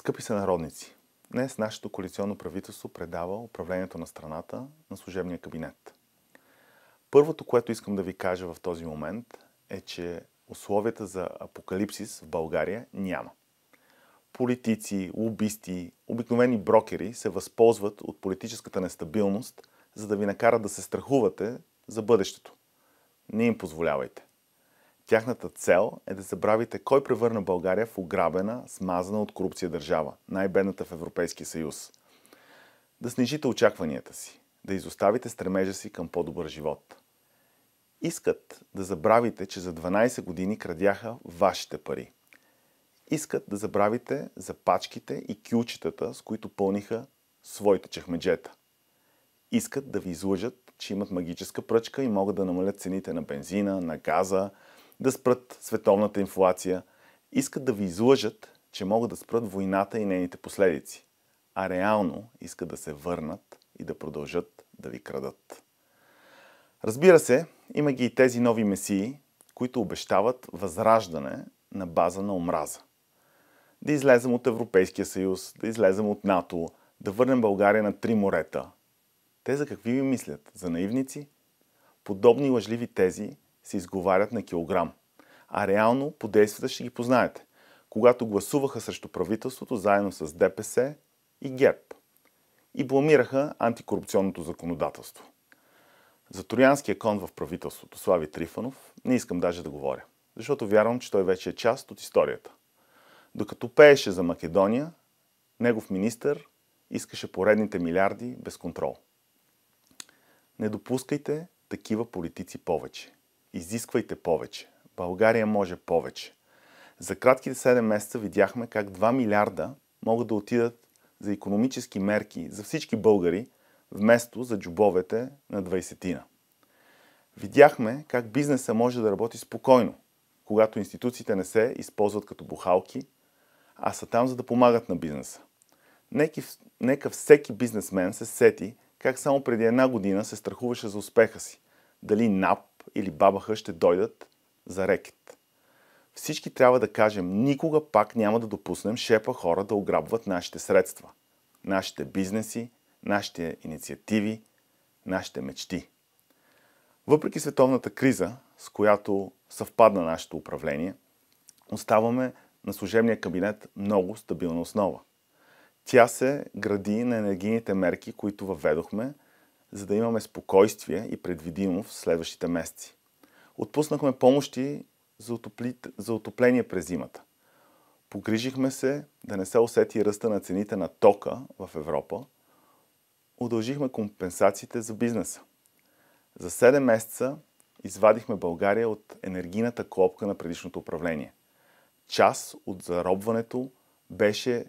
Скъпи сънародници, днес нашето коалиционно правителство предава управлението на страната на служебния кабинет. Първото, което искам да ви кажа в този момент е, че условията за апокалипсис в България няма. Политици, лобисти, обикновени брокери се възползват от политическата нестабилност, за да ви накарат да се страхувате за бъдещето. Не им позволявайте. Тяхната цел е да забравите кой превърна България в ограбена, смазана от корупция държава, най-бедната в Европейския съюз. Да снижите очакванията си, да изоставите стремежа си към по-добър живот. Искат да забравите, че за 12 години крадяха вашите пари. Искат да забравите за пачките и кючетата, с които пълниха своите чехмеджета. Искат да ви излъжат, че имат магическа пръчка и могат да намалят цените на бензина, на газа, да спрат световната инфлация, искат да ви излъжат, че могат да спрат войната и нейните последици, а реално искат да се върнат и да продължат да ви крадат. Разбира се, има ги и тези нови месии, които обещават възраждане на база на омраза. Да излезем от Европейския съюз, да излезем от НАТО, да върнем България на три морета. Те за какви ви мислят? За наивници? Подобни лъжливи тези се изговарят на килограм, а реално по действията ще ги познаете, когато гласуваха срещу правителството заедно с ДПС и ГЕРБ и бламираха антикорупционното законодателство. За троянския кон в правителството Слави Трифанов не искам даже да говоря, защото вярвам, че той вече е част от историята. Докато пееше за Македония, негов министър искаше поредните милиарди без контрол. Не допускайте такива политици повече. Изисквайте повече. България може повече. За кратките 7 месеца видяхме как 2 милиарда могат да отидат за економически мерки за всички българи, вместо за джобовете на 20-тина. Видяхме как бизнеса може да работи спокойно, когато институциите не се използват като бухалки, а са там за да помагат на бизнеса. Нека, нека всеки бизнесмен се сети как само преди една година се страхуваше за успеха си. Дали НАП или бабаха ще дойдат за рекет. Всички трябва да кажем, никога пак няма да допуснем шепа хора да ограбват нашите средства, нашите бизнеси, нашите инициативи, нашите мечти. Въпреки световната криза, с която съвпадна нашето управление, оставаме на служебния кабинет много стабилна основа. Тя се гради на енергийните мерки, които въведохме – за да имаме спокойствие и предвидимост в следващите месеци. Отпуснахме помощи за, отопли... за отопление през зимата. Погрижихме се да не се усети ръста на цените на тока в Европа. Удължихме компенсациите за бизнеса. За 7 месеца извадихме България от енергийната клопка на предишното управление. Част от заробването беше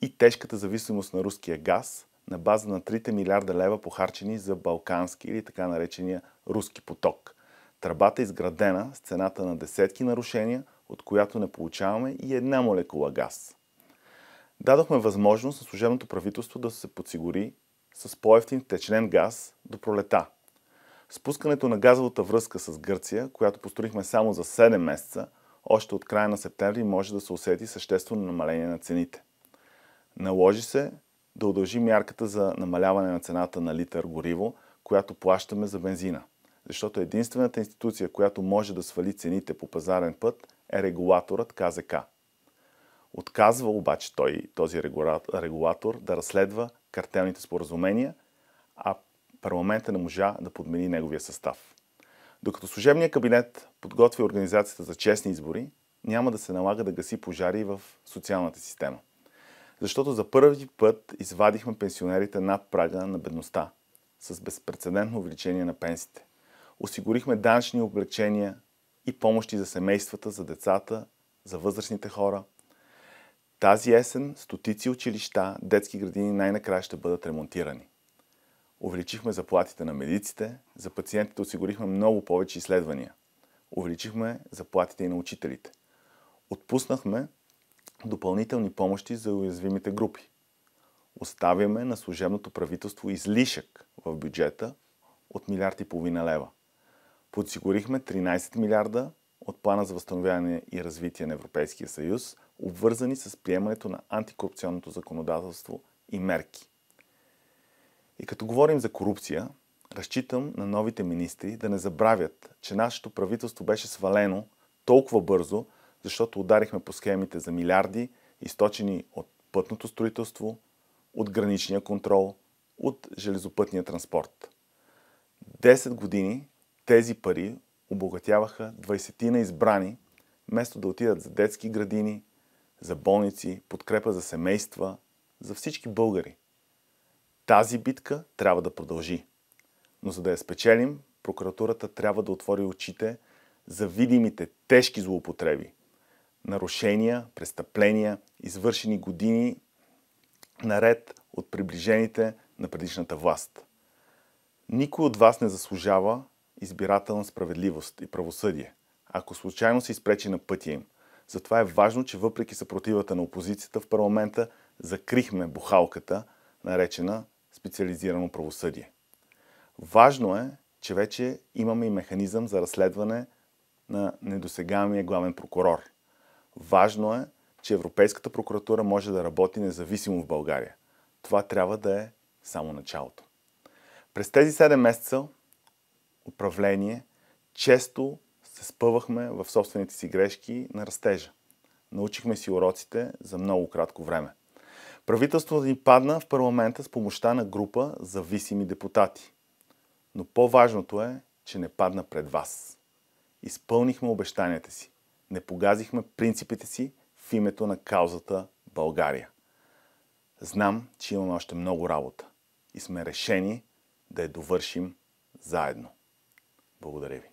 и тежката зависимост на руския газ – на база на 3 милиарда лева похарчени за балкански или така наречения руски поток. Тръбата е изградена с цената на десетки нарушения, от която не получаваме и една молекула газ. Дадохме възможност на служебното правителство да се подсигури с по-ефтин течнен газ до пролета. Спускането на газовата връзка с Гърция, която построихме само за 7 месеца, още от края на септември може да се усети съществено намаление на цените. Наложи се да удължи мярката за намаляване на цената на литър гориво, която плащаме за бензина. Защото единствената институция, която може да свали цените по пазарен път е регулаторът КЗК. Отказва обаче той, този регулатор, да разследва картелните споразумения, а парламента не можа да подмени неговия състав. Докато служебният кабинет подготви организацията за честни избори, няма да се налага да гаси пожари в социалната система защото за първи път извадихме пенсионерите над прага на бедността с безпредседентно увеличение на пенсиите. Осигурихме данъчни облегчения и помощи за семействата, за децата, за възрастните хора. Тази есен стотици училища, детски градини най-накрая ще бъдат ремонтирани. Увеличихме заплатите на медиците, за пациентите осигурихме много повече изследвания. Увеличихме заплатите и на учителите. Отпуснахме допълнителни помощи за уязвимите групи. Оставяме на служебното правителство излишък в бюджета от милиард и половина лева. Подсигурихме 13 милиарда от плана за възстановяване и развитие на Европейския съюз, обвързани с приемането на антикорупционното законодателство и мерки. И като говорим за корупция, разчитам на новите министри да не забравят, че нашето правителство беше свалено толкова бързо, защото ударихме по схемите за милиарди, източени от пътното строителство, от граничния контрол, от железопътния транспорт. 10 години тези пари обогатяваха 20 на избрани, вместо да отидат за детски градини, за болници, подкрепа за семейства, за всички българи. Тази битка трябва да продължи. Но за да я спечелим, прокуратурата трябва да отвори очите за видимите тежки злоупотреби – нарушения, престъпления, извършени години наред от приближените на предишната власт. Никой от вас не заслужава избирателна справедливост и правосъдие, ако случайно се изпречи на пътя им. Затова е важно, че въпреки съпротивата на опозицията в парламента, закрихме бухалката, наречена специализирано правосъдие. Важно е, че вече имаме и механизъм за разследване на недосегаемия главен прокурор – Важно е, че Европейската прокуратура може да работи независимо в България. Това трябва да е само началото. През тези 7 месеца управление често се спъвахме в собствените си грешки на растежа. Научихме си уроците за много кратко време. Правителството ни падна в парламента с помощта на група зависими депутати. Но по-важното е, че не падна пред вас. Изпълнихме обещанията си не погазихме принципите си в името на каузата България. Знам, че имаме още много работа и сме решени да я довършим заедно. Благодаря ви.